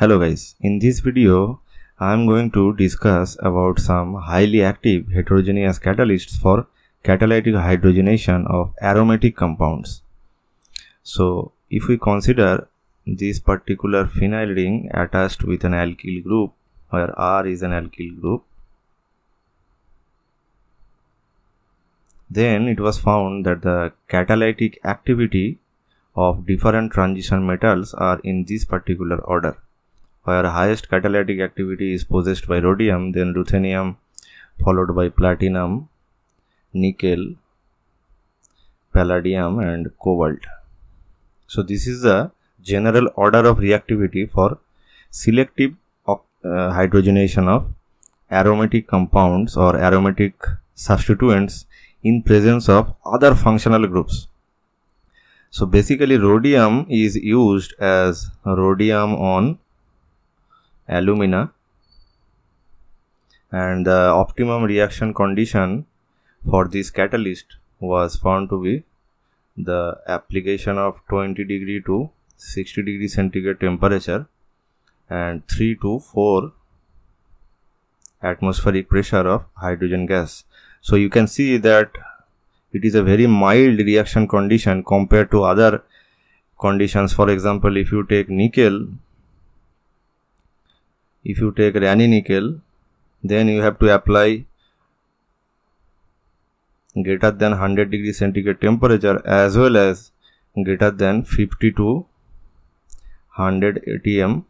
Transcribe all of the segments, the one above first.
hello guys in this video I am going to discuss about some highly active heterogeneous catalysts for catalytic hydrogenation of aromatic compounds so if we consider this particular phenyl ring attached with an alkyl group where R is an alkyl group then it was found that the catalytic activity of different transition metals are in this particular order where highest catalytic activity is possessed by rhodium, then ruthenium, followed by platinum, nickel, palladium, and cobalt. So, this is the general order of reactivity for selective uh, hydrogenation of aromatic compounds or aromatic substituents in presence of other functional groups. So, basically, rhodium is used as rhodium on alumina and the optimum reaction condition for this catalyst was found to be the application of 20 degree to 60 degree centigrade temperature and 3 to 4 atmospheric pressure of hydrogen gas so you can see that it is a very mild reaction condition compared to other conditions for example if you take nickel if you take rani then you have to apply greater than 100 degree centigrade temperature as well as greater than 50 to 100 atm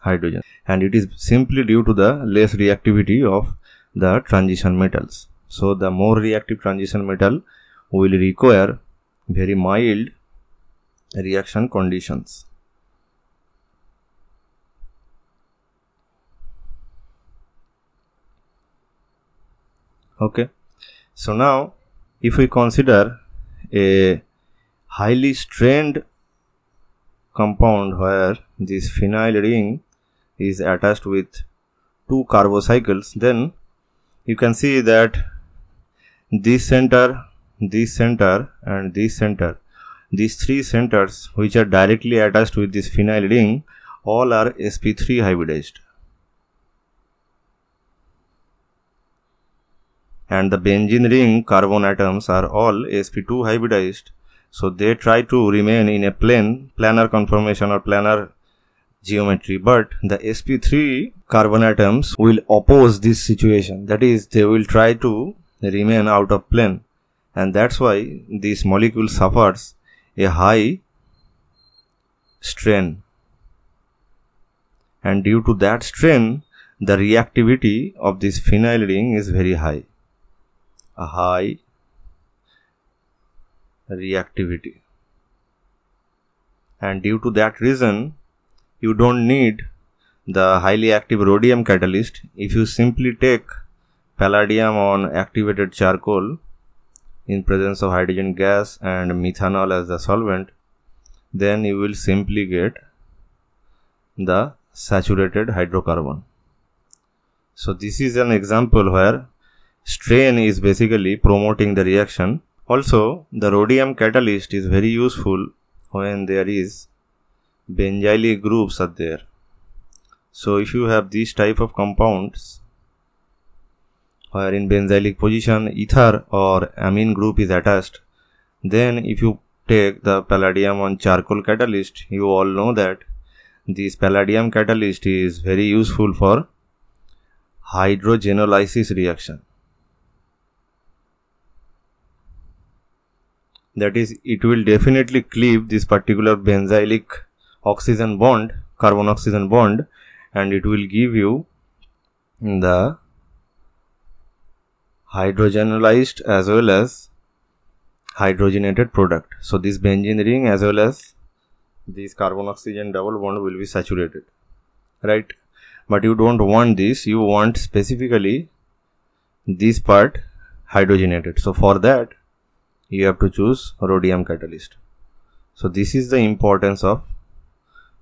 hydrogen and it is simply due to the less reactivity of the transition metals so the more reactive transition metal will require very mild reaction conditions okay so now if we consider a highly strained compound where this phenyl ring is attached with two carbocycles then you can see that this center this center and this center these three centers which are directly attached with this phenyl ring all are sp3 hybridized and the benzene ring carbon atoms are all sp2 hybridized so they try to remain in a plane planar conformation or planar geometry but the sp3 carbon atoms will oppose this situation that is they will try to remain out of plane and that's why this molecule suffers a high strain and due to that strain the reactivity of this phenyl ring is very high a high reactivity and due to that reason you don't need the highly active rhodium catalyst if you simply take palladium on activated charcoal in presence of hydrogen gas and methanol as the solvent then you will simply get the saturated hydrocarbon so this is an example where Strain is basically promoting the reaction. Also, the rhodium catalyst is very useful when there is benzylic groups are there. So, if you have these type of compounds where in benzylic position ether or amine group is attached, then if you take the palladium on charcoal catalyst, you all know that this palladium catalyst is very useful for hydrogenolysis reaction. that is it will definitely cleave this particular benzylic oxygen bond carbon oxygen bond and it will give you the hydrogenalized as well as hydrogenated product so this benzene ring as well as this carbon oxygen double bond will be saturated right but you don't want this you want specifically this part hydrogenated so for that you have to choose rhodium catalyst so this is the importance of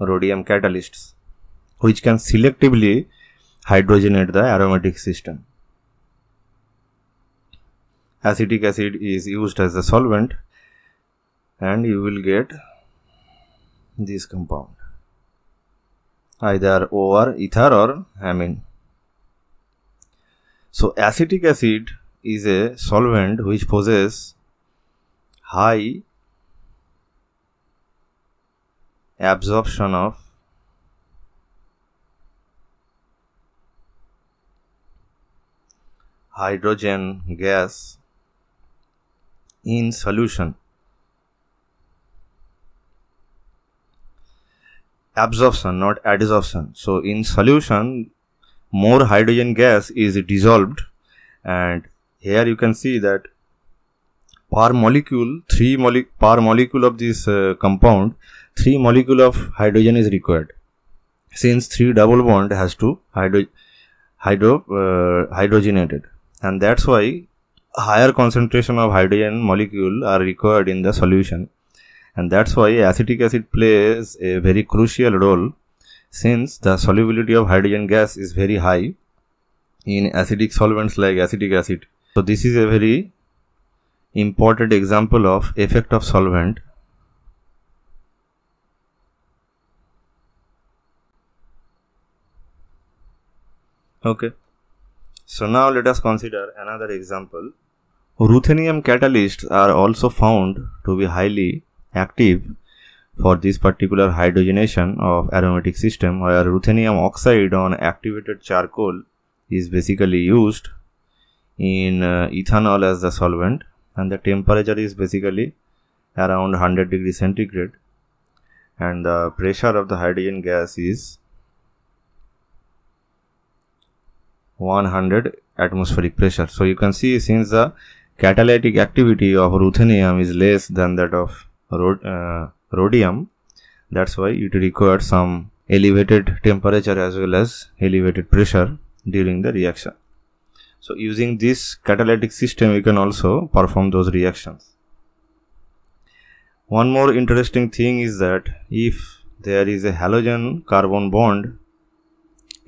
rhodium catalysts which can selectively hydrogenate the aromatic system acetic acid is used as a solvent and you will get this compound either or ether or amine so acetic acid is a solvent which possesses high absorption of hydrogen gas in solution. Absorption, not adsorption. So, in solution, more hydrogen gas is dissolved and here you can see that per molecule, 3 mole per molecule of this uh, compound, 3 molecule of hydrogen is required. Since 3 double bond has to hydro, hydro uh, hydrogenated and that's why higher concentration of hydrogen molecule are required in the solution and that's why acetic acid plays a very crucial role since the solubility of hydrogen gas is very high in acidic solvents like acetic acid so this is a very important example of effect of solvent okay so now let us consider another example ruthenium catalysts are also found to be highly active for this particular hydrogenation of aromatic system where ruthenium oxide on activated charcoal is basically used in uh, ethanol as the solvent and the temperature is basically around 100 degree centigrade and the pressure of the hydrogen gas is 100 atmospheric pressure so you can see since the catalytic activity of ruthenium is less than that of uh, rhodium that's why it requires some elevated temperature as well as elevated pressure during the reaction so using this catalytic system we can also perform those reactions one more interesting thing is that if there is a halogen carbon bond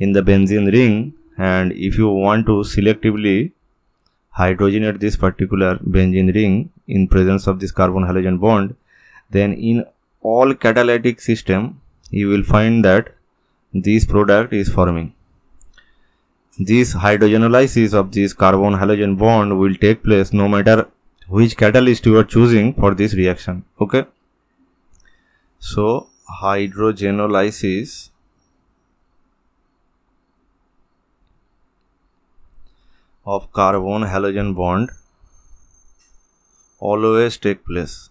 in the benzene ring and if you want to selectively hydrogenate this particular benzene ring in presence of this carbon halogen bond then in all catalytic system you will find that this product is forming this hydrogenolysis of this carbon halogen bond will take place no matter which catalyst you are choosing for this reaction okay so hydrogenolysis of carbon halogen bond always take place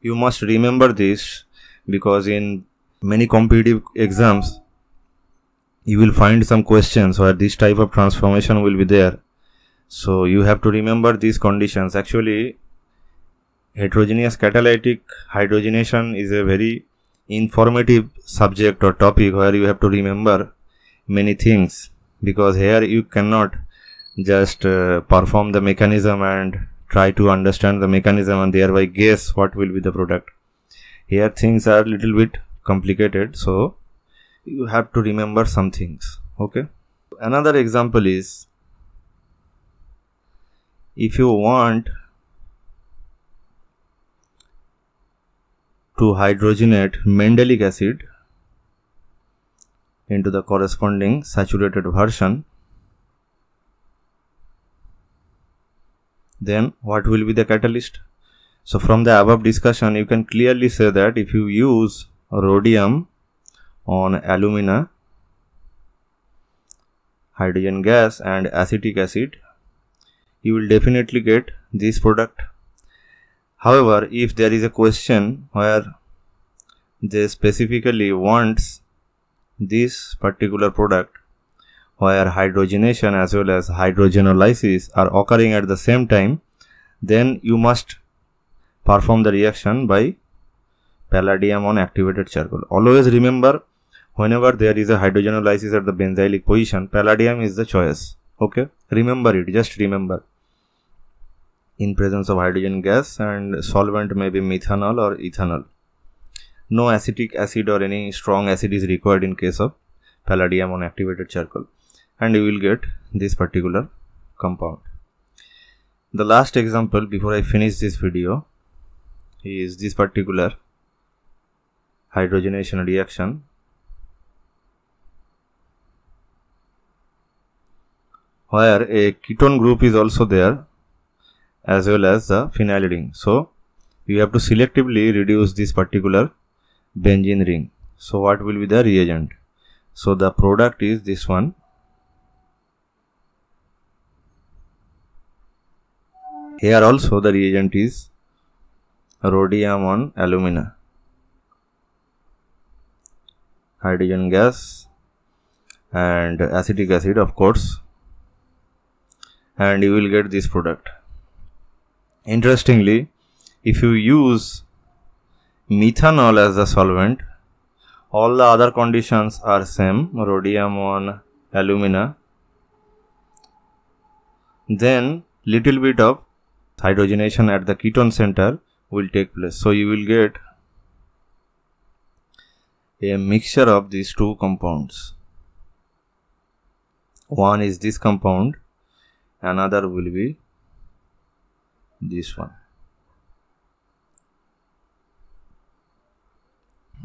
you must remember this because in many competitive exams you will find some questions where this type of transformation will be there so you have to remember these conditions actually heterogeneous catalytic hydrogenation is a very informative subject or topic where you have to remember many things because here you cannot just uh, perform the mechanism and try to understand the mechanism and thereby guess what will be the product here things are little bit complicated so you have to remember some things okay another example is if you want to hydrogenate mendelic acid into the corresponding saturated version then what will be the catalyst so from the above discussion you can clearly say that if you use rhodium on alumina, hydrogen gas and acetic acid, you will definitely get this product. However, if there is a question where they specifically wants this particular product where hydrogenation as well as hydrogenolysis are occurring at the same time, then you must perform the reaction by palladium on activated charcoal. Always remember whenever there is a hydrogenolysis at the benzylic position, palladium is the choice. Okay, remember it, just remember. In presence of hydrogen gas and solvent may be methanol or ethanol. No acetic acid or any strong acid is required in case of palladium on activated charcoal and you will get this particular compound. The last example before I finish this video is this particular hydrogenation reaction where a ketone group is also there as well as the phenyl ring. So, you have to selectively reduce this particular benzene ring. So, what will be the reagent? So, the product is this one. Here also the reagent is rhodium on alumina hydrogen gas and acetic acid of course and you will get this product interestingly if you use methanol as the solvent all the other conditions are same rhodium on alumina then little bit of hydrogenation at the ketone center will take place so you will get a mixture of these two compounds. One is this compound, another will be this one.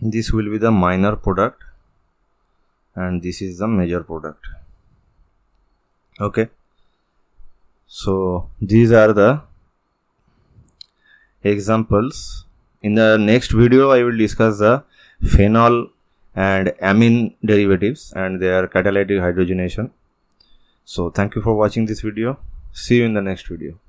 This will be the minor product and this is the major product. Okay. So these are the examples. In the next video I will discuss the phenol and amine derivatives and their catalytic hydrogenation. So thank you for watching this video. See you in the next video.